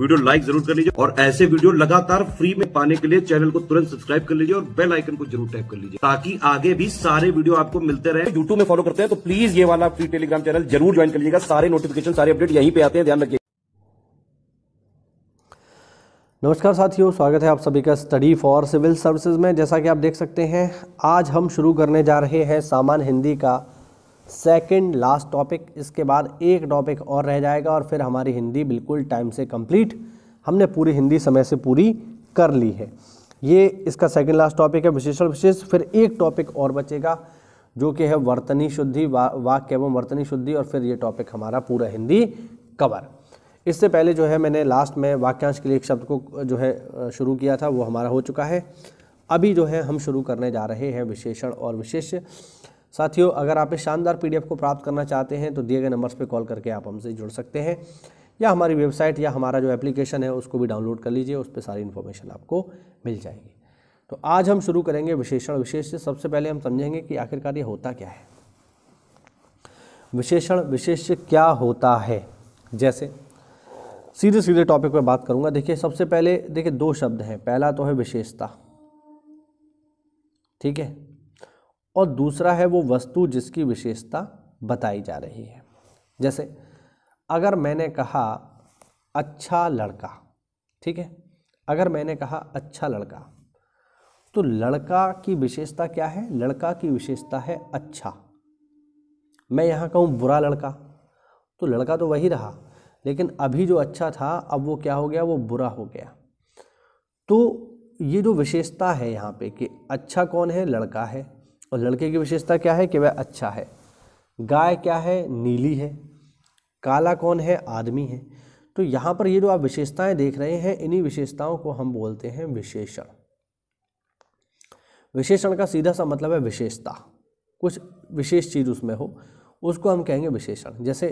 Video like जरूर कर लीजिए और ऐसे वीडियो लगातार फ्री में पाने के लिए चैनल को तुरंत सब्सक्राइब कर लीजिए और बेल आइकन को जरूर टैप कर लीजिए ताकि आगे भी सारे वीडियो आपको मिलते रहे यूट्यूब में फॉलो करते हैं तो प्लीज ये वाला फ्री टेलीग्राम चैनल जरूर ज्वाइन कर लीजिएगा सारे नोटिफिकेशन सारे अपडेट यहीं पे आते हैं ध्यान रखिए नमस्कार साथियों स्वागत है आप सभी का स्टडी फॉर सिविल सर्विसेज में जैसा कि आप देख सकते हैं आज हम शुरू करने जा रहे हैं सामान्य हिंदी का सेकंड लास्ट टॉपिक इसके बाद एक टॉपिक और रह जाएगा और फिर हमारी हिंदी बिल्कुल टाइम से कंप्लीट हमने पूरी हिंदी समय से पूरी कर ली है ये इसका सेकंड लास्ट टॉपिक है विशेषण विशेष फिर एक टॉपिक और बचेगा जो कि है वर्तनी शुद्धि वा, वाक्य एवं वर्तनी शुद्धि और फिर ये टॉपिक हमारा पूरा हिंदी कवर इससे पहले जो है मैंने लास्ट में वाक्यांश के लिए एक शब्द को जो है शुरू किया था वो हमारा हो चुका है अभी जो है हम शुरू करने जा रहे हैं विशेषण और विशेष्य साथियों अगर आप इस शानदार पीडीएफ को प्राप्त करना चाहते हैं तो दिए गए नंबर्स पर कॉल करके आप हमसे जुड़ सकते हैं या हमारी वेबसाइट या हमारा जो एप्लीकेशन है उसको भी डाउनलोड कर लीजिए उस पर सारी इन्फॉर्मेशन आपको मिल जाएगी तो आज हम शुरू करेंगे विशेषण विशेष से सबसे पहले हम समझेंगे कि आखिरकार ये होता क्या है विशेषण विशेष क्या होता है जैसे सीधे सीधे टॉपिक पर बात करूंगा देखिए सबसे पहले देखिए दो शब्द हैं पहला तो है विशेषता ठीक है और दूसरा है वो वस्तु जिसकी विशेषता बताई जा रही है जैसे अगर मैंने कहा अच्छा लड़का ठीक है अगर मैंने कहा अच्छा लड़का तो लड़का की विशेषता क्या है लड़का की विशेषता है अच्छा मैं यहाँ कहूँ बुरा लड़का तो लड़का तो वही रहा लेकिन अभी जो अच्छा था अब वो क्या हो गया वो बुरा हो गया तो ये जो विशेषता है यहाँ पे कि अच्छा कौन है लड़का है और लड़के की विशेषता क्या है कि वह अच्छा है गाय क्या है नीली है काला कौन है आदमी है तो यहाँ पर ये जो आप विशेषताएं देख रहे हैं इन्हीं विशेषताओं को हम बोलते हैं विशेषण विशेषण का सीधा सा मतलब है विशेषता कुछ विशेष चीज़ उसमें हो उसको हम कहेंगे विशेषण जैसे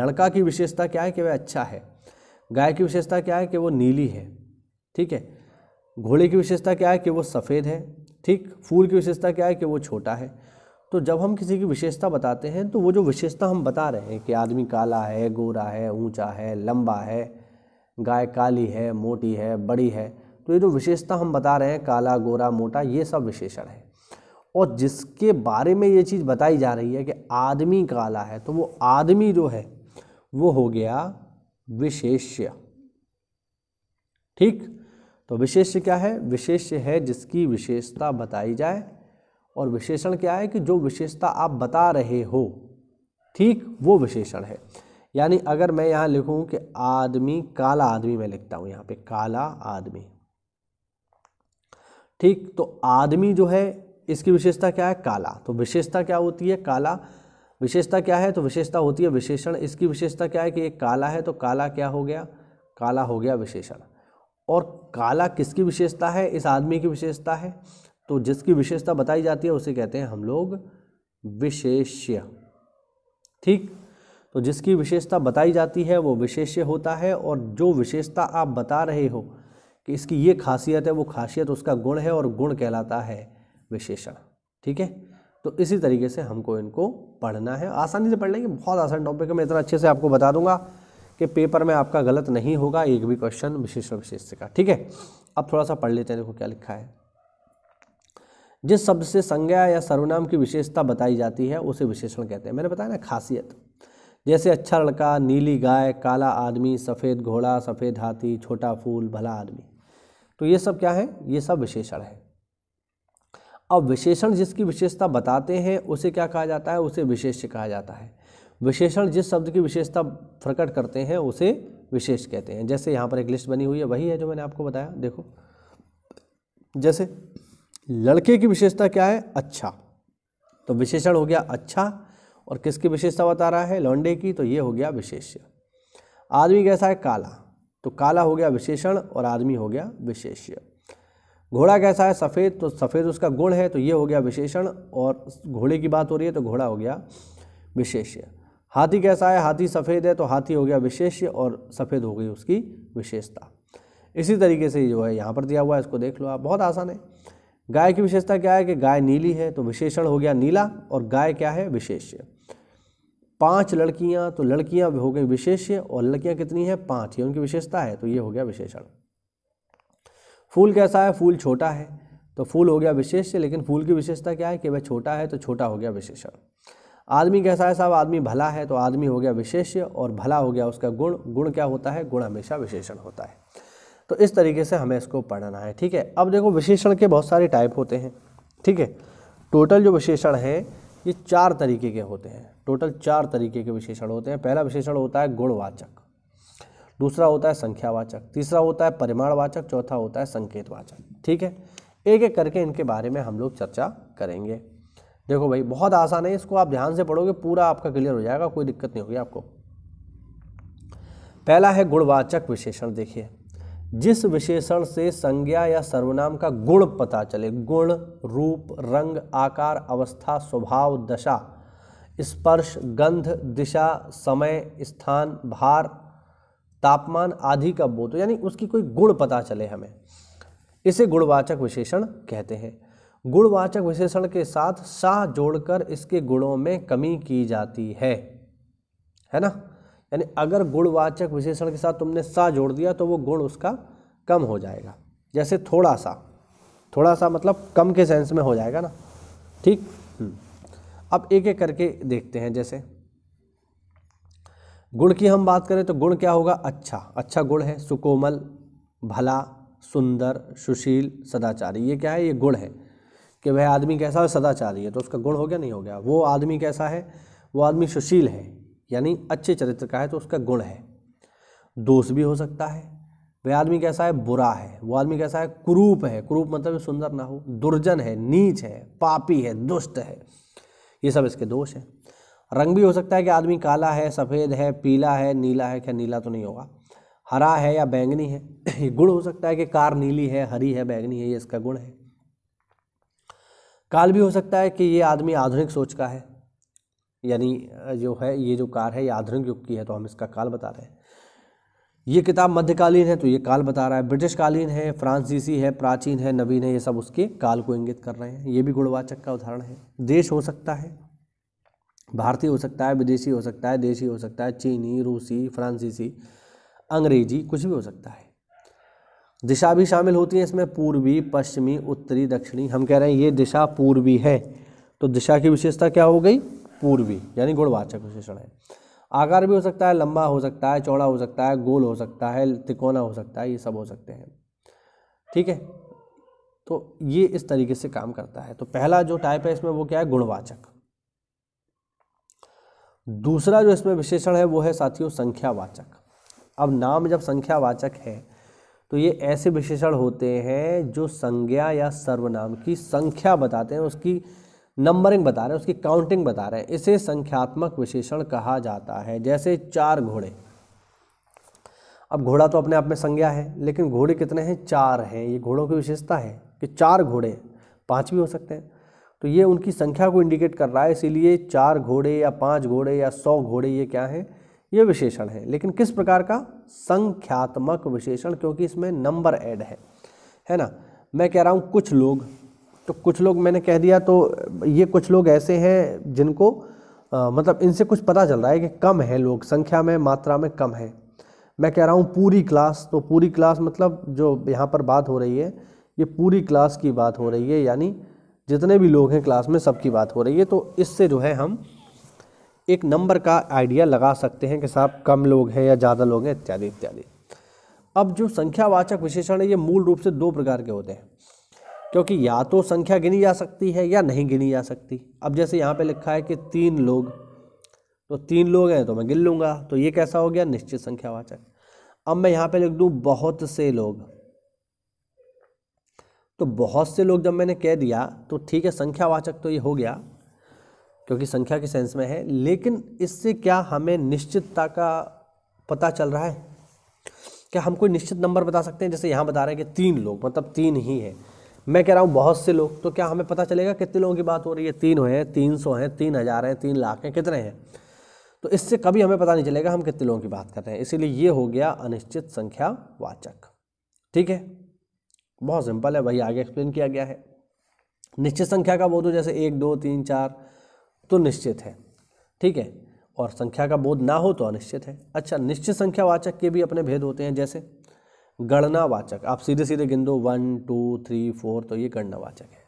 लड़का की विशेषता क्या है कि वह अच्छा है गाय की विशेषता क्या है कि वो नीली है ठीक है घोड़े की विशेषता क्या है कि वो सफ़ेद है ठीक फूल की विशेषता क्या है कि वो छोटा है तो जब हम किसी की विशेषता बताते हैं तो वो जो विशेषता हम बता रहे हैं कि आदमी काला है गोरा है ऊंचा है लंबा है गाय काली है मोटी है बड़ी है तो ये जो विशेषता हम बता रहे हैं काला गोरा मोटा ये सब विशेषण है और जिसके बारे में ये चीज़ बताई जा रही है कि आदमी काला है तो वो आदमी जो है वो हो गया विशेष्य ठीक तो विशेष्य क्या है विशेष्य है जिसकी विशेषता बताई जाए और विशेषण क्या है कि जो विशेषता आप बता रहे हो ठीक वो विशेषण है यानी अगर मैं यहाँ लिखूँ कि आदमी काला आदमी मैं लिखता हूँ यहाँ पे काला आदमी ठीक तो आदमी जो है इसकी विशेषता क्या है काला तो विशेषता क्या होती है काला विशेषता क्या है तो विशेषता होती है विशेषण इसकी विशेषता क्या है कि ये काला है तो काला क्या हो गया काला हो गया विशेषण और काला किसकी विशेषता है इस आदमी की विशेषता है तो जिसकी विशेषता बताई जाती है उसे कहते हैं हम लोग विशेष्य ठीक तो जिसकी विशेषता बताई जाती है वो विशेष्य होता है और जो विशेषता आप बता रहे हो कि इसकी ये खासियत है वो खासियत उसका गुण है और गुण कहलाता है विशेषण ठीक है तो इसी तरीके से हमको इनको पढ़ना है आसानी से पढ़ लेंगे बहुत आसान टॉपिक है मैं इतना अच्छे से आपको बता दूंगा कि पेपर में आपका गलत नहीं होगा एक भी क्वेश्चन विशेषण विशेष से का ठीक है अब थोड़ा सा पढ़ लेते हैं देखो क्या लिखा है जिस शब्द से संज्ञा या सर्वनाम की विशेषता बताई जाती है उसे विशेषण कहते हैं मैंने बताया ना खासियत जैसे अच्छा लड़का नीली गाय काला आदमी सफ़ेद घोड़ा सफ़ेद हाथी छोटा फूल भला आदमी तो ये सब क्या है ये सब विशेषण है अब विशेषण जिसकी विशेषता बताते हैं उसे क्या कहा जाता है उसे विशेष्य कहा जाता है विशेषण जिस शब्द की विशेषता प्रकट करते हैं उसे विशेष कहते हैं जैसे यहाँ पर एक लिस्ट बनी हुई है वही है जो मैंने आपको बताया देखो जैसे लड़के की विशेषता क्या है अच्छा तो विशेषण हो गया अच्छा और किसकी विशेषता बता रहा है लौंडे की तो ये हो गया विशेष्य आदमी कैसा है काला तो काला हो गया विशेषण और आदमी हो गया विशेष्य घोड़ा कैसा है सफ़ेद तो सफ़ेद उसका गुण है तो ये हो गया विशेषण और घोड़े की बात हो रही है तो घोड़ा हो गया विशेष्य हाथी कैसा है हाथी सफ़ेद है तो हाथी हो गया विशेष्य और सफ़ेद हो गई उसकी विशेषता इसी तरीके से जो है यहाँ पर दिया हुआ है इसको देख लो आप बहुत आसान है गाय की विशेषता क्या है कि गाय नीली है तो विशेषण हो गया नीला और गाय क्या है विशेष्य पांच लड़कियां तो लड़कियां हो गई विशेष्य और लड़कियां कितनी हैं पांच ये उनकी विशेषता है तो ये हो गया विशेषण फूल कैसा है फूल छोटा है तो फूल हो गया विशेष्य लेकिन फूल की विशेषता क्या है कि वह छोटा है तो छोटा हो गया विशेषण आदमी कैसा है साहब आदमी भला है तो आदमी हो गया विशेष्य और भला हो गया उसका गुण गुण क्या होता है गुण हमेशा विशेषण होता है तो इस तरीके से हमें इसको पढ़ना है ठीक है अब देखो विशेषण के बहुत सारे टाइप होते हैं ठीक है टोटल जो विशेषण है ये चार तरीके के होते हैं टोटल चार तरीके के विशेषण होते हैं पहला विशेषण होता है गुणवाचक दूसरा होता है संख्यावाचक तीसरा होता है परिमाणवाचक चौथा होता है संकेतवाचक ठीक है एक एक करके इनके बारे में हम लोग चर्चा करेंगे देखो भाई बहुत आसान है इसको आप ध्यान से पढ़ोगे पूरा आपका क्लियर हो जाएगा कोई दिक्कत नहीं होगी आपको पहला है गुणवाचक विशेषण देखिए जिस विशेषण से संज्ञा या सर्वनाम का गुण पता चले गुण रूप रंग आकार अवस्था स्वभाव दशा स्पर्श गंध दिशा समय स्थान भार तापमान आदि का बोध यानी उसकी कोई गुण पता चले हमें इसे गुणवाचक विशेषण कहते हैं गुणवाचक विशेषण के साथ सा जोड़कर इसके गुणों में कमी की जाती है है ना यानी अगर गुणवाचक विशेषण के साथ तुमने सा जोड़ दिया तो वो गुण उसका कम हो जाएगा जैसे थोड़ा सा थोड़ा सा मतलब कम के सेंस में हो जाएगा ना ठीक हम्म। अब एक एक करके देखते हैं जैसे गुण की हम बात करें तो गुण क्या होगा अच्छा अच्छा गुण है सुकोमल भला सुंदर सुशील सदाचारी ये क्या है ये गुण है कि वह आदमी कैसा है सदाचारी है तो उसका गुण हो गया नहीं हो गया वो आदमी कैसा है वो आदमी सुशील है यानी अच्छे चरित्र का है तो उसका गुण है दोष भी हो सकता है वह आदमी कैसा है बुरा है वो आदमी कैसा है क्रूप है क्रूप मतलब सुंदर ना हो दुर्जन है नीच है पापी है दुष्ट है ये सब इसके दोष हैं रंग भी हो सकता है कि आदमी काला है सफ़ेद है पीला है नीला है क्या नीला तो नहीं होगा हरा है या बैंगनी है ये गुण हो सकता है कि कार नीली है हरी है बैंगनी है ये इसका गुण है काल भी हो सकता है कि ये आदमी आधुनिक सोच का है यानी जो है ये जो कार है ये आधुनिक युग की है तो हम इसका काल बता रहे हैं ये किताब मध्यकालीन है तो ये काल बता रहा है ब्रिटिश कालीन है फ्रांसीसी है प्राचीन है नवीन है ये सब उसके काल को इंगित कर रहे हैं ये भी गुणवाचक का उदाहरण है देश हो सकता है भारतीय हो सकता है विदेशी हो सकता है देशी हो सकता है चीनी रूसी फ्रांसीसी अंग्रेजी कुछ भी हो सकता है दिशा भी शामिल होती है इसमें पूर्वी पश्चिमी उत्तरी दक्षिणी हम कह रहे हैं ये दिशा पूर्वी है तो दिशा की विशेषता क्या हो गई पूर्वी यानी गुणवाचक विशेषण है आकार भी हो सकता है लंबा हो सकता है चौड़ा हो सकता है गोल हो सकता है तिकोना हो सकता है ये सब हो सकते हैं ठीक है तो ये इस तरीके से काम करता है तो पहला जो टाइप है इसमें वो क्या है गुणवाचक दूसरा जो इसमें विशेषण है वो है साथियों संख्यावाचक अब नाम जब संख्यावाचक है तो ये ऐसे विशेषण होते हैं जो संज्ञा या सर्वनाम की संख्या बताते हैं उसकी नंबरिंग बता रहे हैं उसकी काउंटिंग बता रहे हैं इसे संख्यात्मक विशेषण कहा जाता है जैसे चार घोड़े अब घोड़ा तो अपने आप में संज्ञा है लेकिन घोड़े कितने हैं चार हैं ये घोड़ों की विशेषता है कि चार घोड़े पाँच भी हो सकते हैं तो ये उनकी संख्या को इंडिकेट कर रहा है इसीलिए चार घोड़े या पाँच घोड़े या सौ घोड़े ये क्या हैं ये विशेषण है लेकिन किस प्रकार का संख्यात्मक विशेषण क्योंकि इसमें नंबर ऐड है है ना मैं कह रहा हूँ कुछ लोग तो कुछ लोग मैंने कह दिया तो ये कुछ लोग ऐसे हैं जिनको आ, मतलब इनसे कुछ पता चल रहा है कि कम है लोग संख्या में मात्रा में कम है मैं कह रहा हूँ पूरी क्लास तो पूरी क्लास मतलब जो यहाँ पर बात हो रही है ये पूरी क्लास की बात हो रही है यानी जितने भी लोग हैं क्लास में सबकी बात हो रही है तो इससे जो है हम एक नंबर का आइडिया लगा सकते हैं कि साहब कम लोग हैं या ज़्यादा लोग हैं इत्यादि इत्यादि अब जो संख्यावाचक विशेषण है ये मूल रूप से दो प्रकार के होते हैं क्योंकि या तो संख्या गिनी जा सकती है या नहीं गिनी जा सकती अब जैसे यहाँ पे लिखा है कि तीन लोग तो तीन लोग हैं तो मैं गिन लूँगा तो ये कैसा हो गया निश्चित संख्यावाचक अब मैं यहाँ पे लिख दूँ बहुत से लोग तो बहुत से लोग जब मैंने कह दिया तो ठीक है संख्यावाचक तो ये हो गया क्योंकि संख्या के सेंस में है लेकिन इससे क्या हमें निश्चितता का पता चल रहा है क्या हम कोई निश्चित नंबर बता सकते हैं जैसे यहाँ बता रहे हैं कि तीन लोग मतलब तीन ही है मैं कह रहा हूँ बहुत से लोग तो क्या हमें पता चलेगा कितने लोगों की बात हो रही है तीन हैं तीन सौ हैं तीन हज़ार हैं तीन लाख हैं कितने हैं तो इससे कभी हमें पता नहीं चलेगा हम कितने लोगों की बात कर रहे हैं इसीलिए ये हो गया अनिश्चित संख्या वाचक ठीक है बहुत सिंपल है वही आगे एक्सप्लेन किया गया है निश्चित संख्या का वो तो जैसे एक दो तीन चार तो निश्चित है ठीक है और संख्या का बोध ना हो तो अनिश्चित है अच्छा निश्चित संख्या वाचक के भी अपने भेद होते हैं जैसे गणनावाचक आप सीधे सीधे गिन दो वन टू थ्री फोर तो ये गणनावाचक है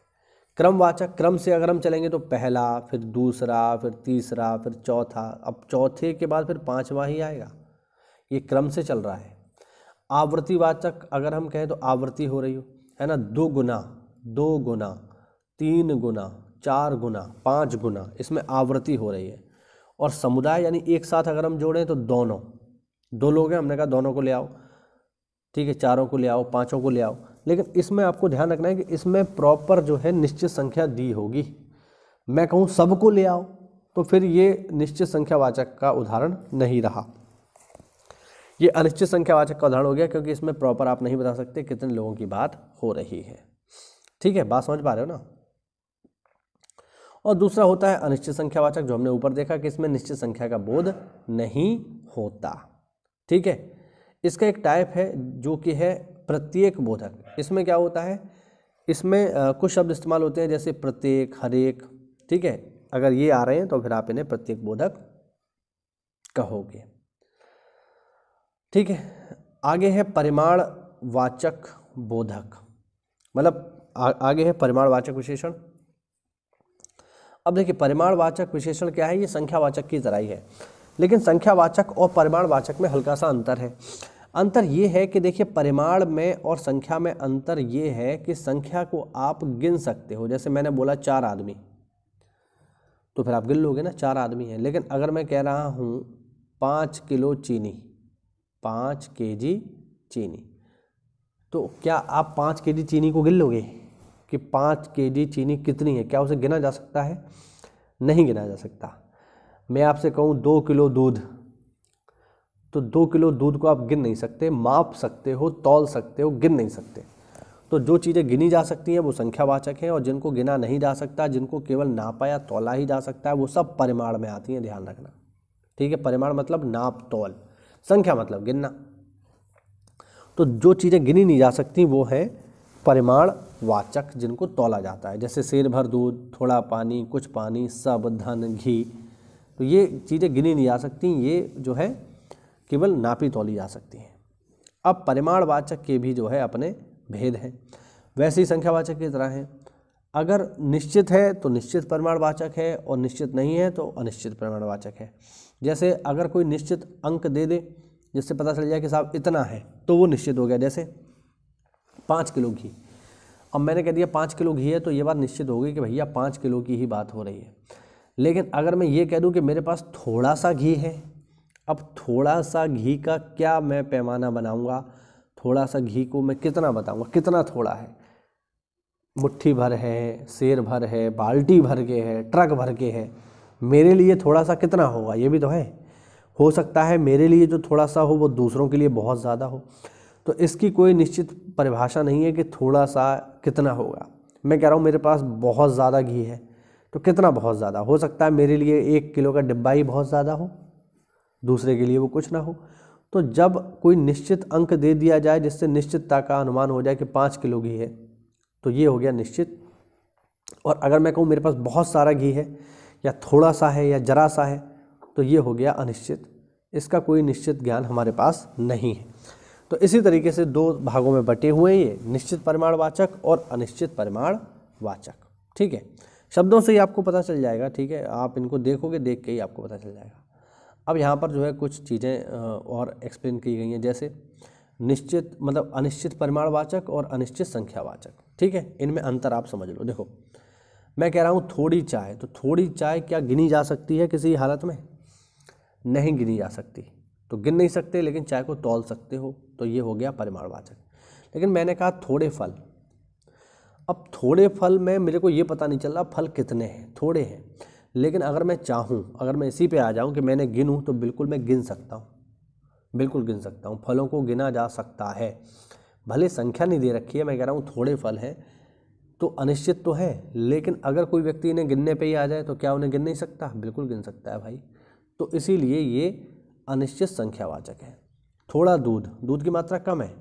क्रमवाचक क्रम से अगर हम चलेंगे तो पहला फिर दूसरा फिर तीसरा फिर चौथा अब चौथे के बाद फिर पाँचवा ही आएगा ये क्रम से चल रहा है आवृत्ति वाचक अगर हम कहें तो आवृत्ति हो रही हो है ना दो गुना दो गुना तीन गुना चार गुना पाँच गुना इसमें आवृत्ति हो रही है और समुदाय यानी एक साथ अगर हम जोड़ें तो दोनों दो लोग हैं हमने कहा दोनों को ले आओ ठीक है चारों को ले आओ पाँचों को ले आओ लेकिन इसमें आपको ध्यान रखना है कि इसमें प्रॉपर जो है निश्चित संख्या दी होगी मैं कहूँ सबको ले आओ तो फिर ये निश्चित संख्यावाचक का उदाहरण नहीं रहा ये अनिश्चित संख्यावाचक का उदाहरण हो गया क्योंकि इसमें प्रॉपर आप नहीं बता सकते कितने लोगों की बात हो रही है ठीक है बात समझ पा रहे हो ना और दूसरा होता है अनिश्चित संख्यावाचक जो हमने ऊपर देखा कि इसमें निश्चित संख्या का बोध नहीं होता ठीक है इसका एक टाइप है जो कि है प्रत्येक बोधक इसमें क्या होता है इसमें कुछ शब्द इस्तेमाल होते हैं जैसे प्रत्येक हरेक ठीक है अगर ये आ रहे हैं तो फिर आप इन्हें प्रत्येक बोधक कहोगे ठीक है आगे है परिमाण वाचक बोधक मतलब आगे है परिमाण वाचक विशेषण अब देखिए परिमाणवाचक विशेषण क्या है ये संख्यावाचक की तरह ही है लेकिन संख्यावाचक और परिमाणवाचक में हल्का सा अंतर है अंतर ये है कि देखिए परिमाण में और संख्या में अंतर ये है कि संख्या को आप गिन सकते हो जैसे मैंने बोला चार आदमी तो फिर आप गिन लोगे ना चार आदमी हैं लेकिन अगर मैं कह रहा हूँ पाँच किलो चीनी पाँच के जी चीनी तो क्या आप पाँच के जी चीनी को गिन लोगे कि पाँच के चीनी कितनी है क्या उसे गिना जा सकता है नहीं गिना जा सकता मैं आपसे कहूँ दो किलो दूध तो दो किलो दूध को आप गिन नहीं सकते माप सकते हो तौल सकते हो गिन नहीं सकते तो जो चीज़ें गिनी जा सकती हैं वो संख्यावाचक हैं और जिनको गिना नहीं जा सकता जिनको केवल नापा या तोला ही जा सकता है वो सब परिमाण में आती हैं ध्यान रखना ठीक है परिमाण मतलब नाप तौल संख्या मतलब गिनना तो जो चीज़ें गिनी नहीं जा सकती वो हैं परिमाण वाचक जिनको तोला जाता है जैसे शेर भर दूध थोड़ा पानी कुछ पानी सब धन घी तो ये चीज़ें गिनी नहीं जा सकती ये जो है केवल नापी तोली जा सकती हैं अब परिमाणवाचक के भी जो है अपने भेद हैं वैसे ही संख्यावाचक की तरह हैं अगर निश्चित है तो निश्चित परिमाणवाचक है और निश्चित नहीं है तो अनिश्चित परिमाणवाचक है जैसे अगर कोई निश्चित अंक दे दे जिससे पता चल जाए कि साहब इतना है तो वो निश्चित हो गया जैसे पाँच किलो घी और मैंने कह दिया पाँच किलो घी है तो ये बात निश्चित होगी कि भैया पाँच किलो की ही बात हो रही है लेकिन अगर मैं ये कह दूँ कि मेरे पास थोड़ा सा घी है अब थोड़ा सा घी का क्या मैं पैमाना बनाऊँगा थोड़ा सा घी को मैं कितना बताऊँगा कितना थोड़ा है मुट्ठी भर है शेर भर है बाल्टी भर के है ट्रक भर के है मेरे लिए थोड़ा सा कितना होगा ये भी तो है हो सकता है मेरे लिए जो थोड़ा सा हो वो दूसरों के लिए बहुत ज़्यादा हो तो इसकी कोई निश्चित परिभाषा नहीं है कि थोड़ा सा कितना होगा मैं कह रहा हूँ मेरे पास बहुत ज़्यादा घी है तो कितना बहुत ज़्यादा हो सकता है मेरे लिए एक किलो का डिब्बा ही बहुत ज़्यादा हो दूसरे के लिए वो कुछ ना हो तो जब कोई निश्चित अंक दे दिया जाए जिससे निश्चितता का अनुमान हो जाए कि पाँच किलो घी है तो ये हो गया निश्चित और अगर मैं कहूँ मेरे पास बहुत सारा घी है या थोड़ा सा है या ज़रा सा है तो ये हो गया अनिश्चित इसका कोई निश्चित ज्ञान हमारे पास नहीं है तो इसी तरीके से दो भागों में बटे हुए ये निश्चित परिमाणवाचक और अनिश्चित परिमाणवाचक ठीक है शब्दों से ही आपको पता चल जाएगा ठीक है आप इनको देखोगे देख के ही आपको पता चल जाएगा अब यहाँ पर जो है कुछ चीज़ें और एक्सप्लेन की गई हैं जैसे निश्चित मतलब अनिश्चित परिमाणवाचक और अनिश्चित संख्यावाचक ठीक है इनमें अंतर आप समझ लो देखो मैं कह रहा हूँ थोड़ी चाय तो थोड़ी चाय क्या गिनी जा सकती है किसी हालत में नहीं गिनी जा सकती तो गिन नहीं सकते लेकिन चाय को तोल सकते हो तो ये हो गया परिमाणवाचक लेकिन मैंने कहा थोड़े फल अब थोड़े फल में मेरे को ये पता नहीं चल रहा फल कितने हैं थोड़े हैं लेकिन अगर मैं चाहूँ अगर मैं इसी पे आ जाऊँ कि मैंने गिनूँ तो बिल्कुल मैं गिन सकता हूँ बिल्कुल गिन सकता हूँ फलों को गिना जा सकता है भले संख्या नहीं दे रखी है मैं कह रहा हूँ थोड़े फल हैं तो अनिश्चित तो है लेकिन अगर कोई व्यक्ति इन्हें गिनने पर ही आ जाए तो क्या उन्हें गिन नहीं सकता बिल्कुल गिन सकता है भाई तो इसीलिए ये अनिश्चित संख्यावाचक है थोड़ा दूध दूध की मात्रा कम है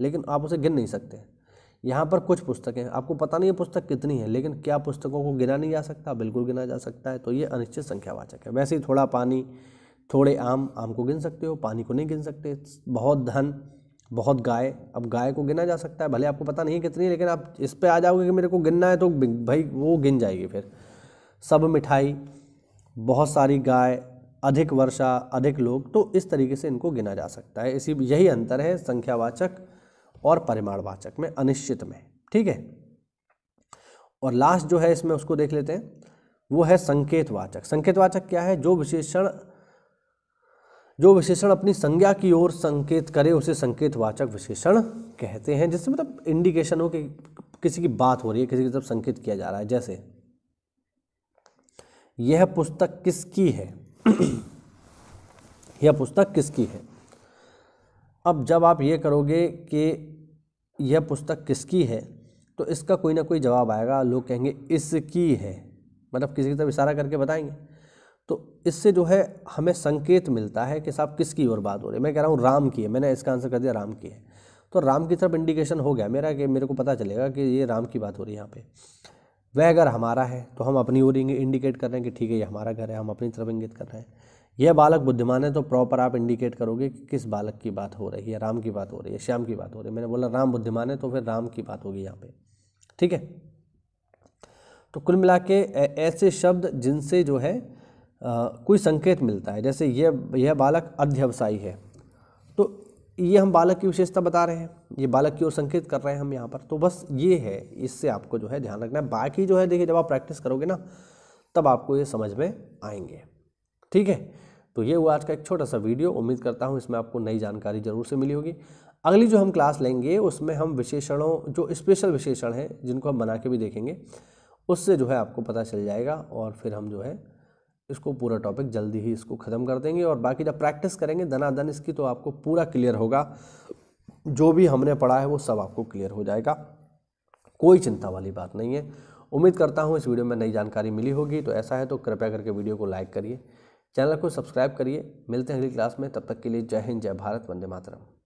लेकिन आप उसे गिन नहीं सकते यहाँ पर कुछ पुस्तकें आपको पता नहीं है पुस्तक कितनी है लेकिन क्या पुस्तकों को गिना नहीं जा सकता बिल्कुल गिना जा सकता है तो ये अनिश्चित संख्यावाचक है वैसे ही थोड़ा पानी थोड़े आम आम को गिन सकते हो पानी को नहीं गिन सकते बहुत धन बहुत गाय अब गाय को गिना जा सकता है भले आपको पता नहीं है कितनी है लेकिन आप इस पर आ जाओगे कि मेरे को गिनना है तो भाई वो गिन जाएगी फिर सब मिठाई बहुत सारी गाय अधिक वर्षा अधिक लोग तो इस तरीके से इनको गिना जा सकता है इसी यही अंतर है संख्यावाचक और परिमाणवाचक में अनिश्चित में ठीक है और लास्ट जो है इसमें उसको देख लेते हैं वो है संकेतवाचक संकेतवाचक क्या है जो विशेषण जो विशेषण अपनी संज्ञा की ओर संकेत करे उसे संकेतवाचक विशेषण कहते हैं जिससे मतलब इंडिकेशन हो कि किसी की बात हो रही है किसी की तरफ संकेत किया जा रहा है जैसे यह पुस्तक किसकी है यह पुस्तक किसकी है अब जब आप ये करोगे कि यह पुस्तक किसकी है तो इसका कोई ना कोई जवाब आएगा लोग कहेंगे इसकी है मतलब किसी की तरफ इशारा करके बताएंगे तो इससे जो है हमें संकेत मिलता है कि साहब किसकी ओर बात हो रही है मैं कह रहा हूँ राम की है मैंने इसका आंसर कर दिया राम की है तो राम की तरफ इंडिकेशन हो गया मेरा कि मेरे को पता चलेगा कि ये राम की बात हो रही है यहाँ पर वह अगर हमारा है तो हम अपनी ओर इंडिकेट कर रहे हैं कि ठीक है ये हमारा घर है हम अपनी तरफ इंगित कर रहे हैं यह बालक बुद्धिमान है तो प्रॉपर आप इंडिकेट करोगे कि किस बालक की बात हो रही है राम की बात हो रही है श्याम की बात हो रही है मैंने बोला राम बुद्धिमान है तो फिर राम की बात होगी यहाँ पे ठीक है तो कुल मिला के ऐसे शब्द जिनसे जो है आ, कोई संकेत मिलता है जैसे यह यह बालक अध्यवसायी है तो ये हम बालक की विशेषता बता रहे हैं ये बालक की ओर संकेत कर रहे हैं हम यहाँ पर तो बस ये है इससे आपको जो है ध्यान रखना है बाकी जो है देखिए जब आप प्रैक्टिस करोगे ना तब आपको ये समझ में आएंगे ठीक है तो ये हुआ आज का एक छोटा सा वीडियो उम्मीद करता हूँ इसमें आपको नई जानकारी जरूर से मिली होगी अगली जो हम क्लास लेंगे उसमें हम विशेषणों जो स्पेशल विशेषण हैं जिनको हम बना के भी देखेंगे उससे जो है आपको पता चल जाएगा और फिर हम जो है इसको पूरा टॉपिक जल्दी ही इसको ख़त्म कर देंगे और बाकी जब प्रैक्टिस करेंगे दनादन इसकी तो आपको पूरा क्लियर होगा जो भी हमने पढ़ा है वो सब आपको क्लियर हो जाएगा कोई चिंता वाली बात नहीं है उम्मीद करता हूँ इस वीडियो में नई जानकारी मिली होगी तो ऐसा है तो कृपया करके वीडियो को लाइक करिए चैनल को सब्सक्राइब करिए मिलते हैं अगली क्लास में तब तक के लिए जय हिंद जय भारत वंदे मातरम